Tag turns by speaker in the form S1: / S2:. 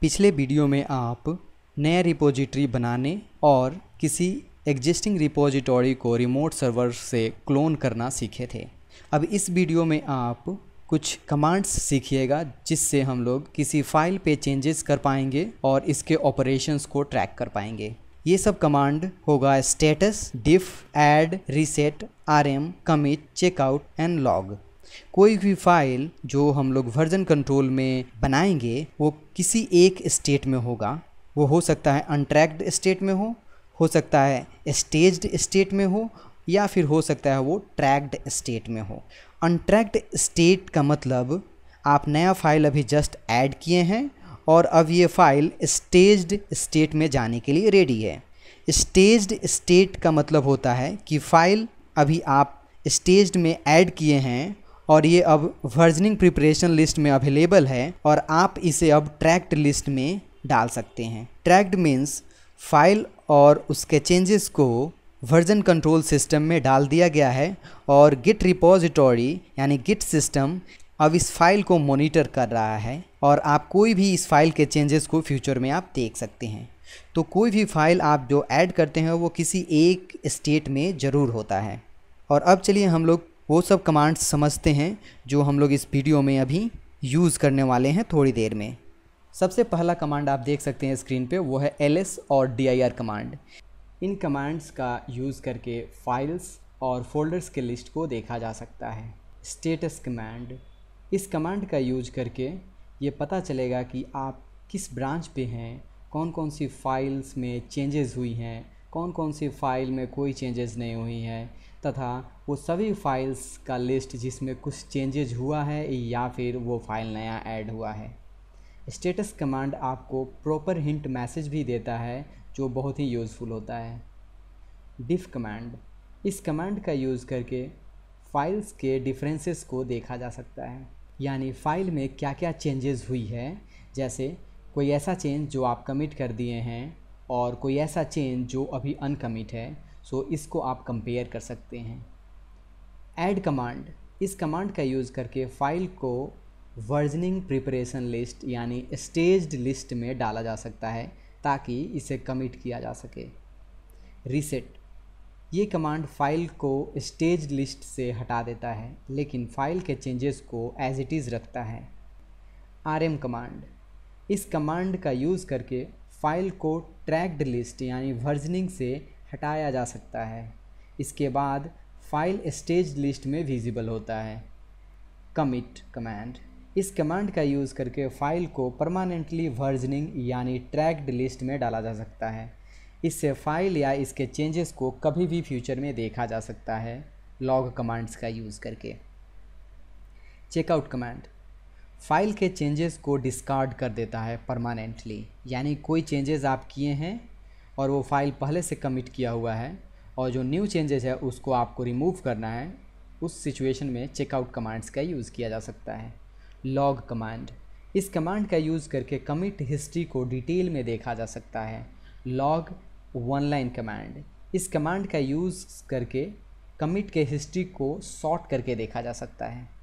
S1: पिछले वीडियो में आप नया रिपोजिटरी बनाने और किसी एग्जिस्टिंग रिपोजिटोरी को रिमोट सर्वर से क्लोन करना सीखे थे अब इस वीडियो में आप कुछ कमांड्स सीखिएगा जिससे हम लोग किसी फाइल पे चेंजेस कर पाएंगे और इसके ऑपरेशंस को ट्रैक कर पाएंगे ये सब कमांड होगा status diff add reset R M commit checkout and log कोई भी फाइल जो हम लोग वर्जन कंट्रोल में बनाएंगे वो किसी एक स्टेट में होगा वो हो सकता है अनट्रैक्ड स्टेट में हो हो सकता है स्टेज्ड स्टेट में हो या फिर हो सकता है वो ट्रैक्ड स्टेट में हो अनट्रैक्ड स्टेट का मतलब आप नया फाइल अभी जस्ट ऐड किए हैं और अब ये फाइल स्टेज्ड स्टेट में जाने के लिए रेडी है स्टेज्ड स्टेट का मतलब होता है कि फाइल अभी आप स्टेज्ड में ऐड किए हैं और ये अब वर्जनिंग प्रिपरेशन लिस्ट में अवेलेबल है और आप इसे अब ट्रैक्ट लिस्ट में डाल सकते हैं ट्रैक्ट मीन्स फाइल और उसके चेंजेस को वर्जन कंट्रोल सिस्टम में डाल दिया गया है और गिट रिपोजिटोरी यानी गिट सिस्टम अब इस फाइल को मॉनिटर कर रहा है और आप कोई भी इस फाइल के चेंजेस को फ्यूचर में आप देख सकते हैं तो कोई भी फाइल आप जो ऐड करते हैं वो किसी एक स्टेट में ज़रूर होता है और अब चलिए हम लोग वो सब कमांड्स समझते हैं जो हम लोग इस वीडियो में अभी यूज़ करने वाले हैं थोड़ी देर में सबसे पहला कमांड आप देख सकते हैं स्क्रीन पे वो है एल और डी कमांड इन कमांड्स का यूज़ करके फाइल्स और फोल्डर्स के लिस्ट को देखा जा सकता है स्टेटस कमांड इस कमांड का यूज करके ये पता चलेगा कि आप किस ब्रांच पे हैं कौन कौन सी फाइल्स में चेंजेस हुई हैं कौन कौन सी फ़ाइल में कोई चेंजेस नहीं हुई हैं तथा वो सभी फाइल्स का लिस्ट जिसमें कुछ चेंजेज हुआ है या फिर वो फाइल नया ऐड हुआ है स्टेटस कमांड आपको प्रॉपर हिंट मैसेज भी देता है जो बहुत ही यूज़फुल होता है डिफ़ कमांड इस कमांड का यूज़ करके फाइल्स के डिफरेंसेस को देखा जा सकता है यानी फ़ाइल में क्या क्या चेंजेस हुई है जैसे कोई ऐसा चेंज जो आप कमिट कर दिए हैं और कोई ऐसा चेन जो अभी अनकमिट है सो इसको आप कंपेयर कर सकते हैं ऐड कमांड इस कमांड का यूज़ करके फाइल को वर्जनिंग प्रिपरेशन लिस्ट यानी स्टेज्ड लिस्ट में डाला जा सकता है ताकि इसे कमिट किया जा सके रीसेट ये कमांड फाइल को स्टेज लिस्ट से हटा देता है लेकिन फाइल के चेंजेस को एज इट इज़ रखता है आर एम कमांड इस कमांड का यूज़ करके फाइल को ट्रैक्ड लिस्ट यानी वर्जनिंग से हटाया जा सकता है इसके बाद फाइल स्टेज लिस्ट में विजिबल होता है कमिट कमांड इस कमांड का यूज़ करके फाइल को परमानेंटली वर्जनिंग यानी ट्रैक्ड लिस्ट में डाला जा सकता है इससे फाइल या इसके चेंजेस को कभी भी फ्यूचर में देखा जा सकता है लॉग कमांड्स का यूज़ करके चेकआउट कमांड फाइल के चेंजेस को डिस्कार्ड कर देता है परमानेंटली यानी कोई चेंजेस आप किए हैं और वो फाइल पहले से कमिट किया हुआ है और जो न्यू चेंजेस है उसको आपको रिमूव करना है उस सिचुएशन में चेकआउट कमांड्स का यूज़ किया जा सकता है लॉग कमांड इस कमांड का यूज़ करके कमिट हिस्ट्री को डिटेल में देखा जा सकता है लॉग वन लाइन कमांड इस कमांड का यूज़ करके कमिट के हिस्ट्री को सॉर्ट करके देखा जा सकता है